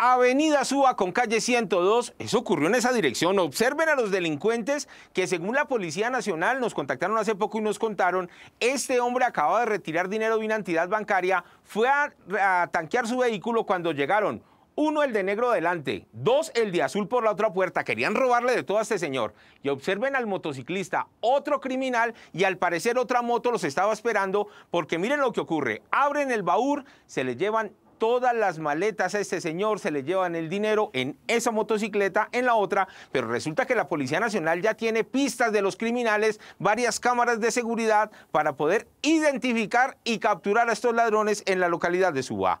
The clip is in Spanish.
Avenida Suba con calle 102, eso ocurrió en esa dirección. Observen a los delincuentes que según la Policía Nacional nos contactaron hace poco y nos contaron, este hombre acababa de retirar dinero de una entidad bancaria, fue a, tanquear su vehículo cuando llegaron. Uno, el de negro delante. Dos, el de azul por la otra puerta. Querían robarle de todo a este señor. Y observen al motociclista, otro criminal, y al parecer otra moto los estaba esperando, porque miren lo que ocurre. Abren el baúl, se le llevan todas las maletas a este señor, se le llevan el dinero en esa motocicleta, en la otra, pero resulta que la Policía Nacional ya tiene pistas de los criminales, varias cámaras de seguridad para poder identificar y capturar a estos ladrones en la localidad de Suba.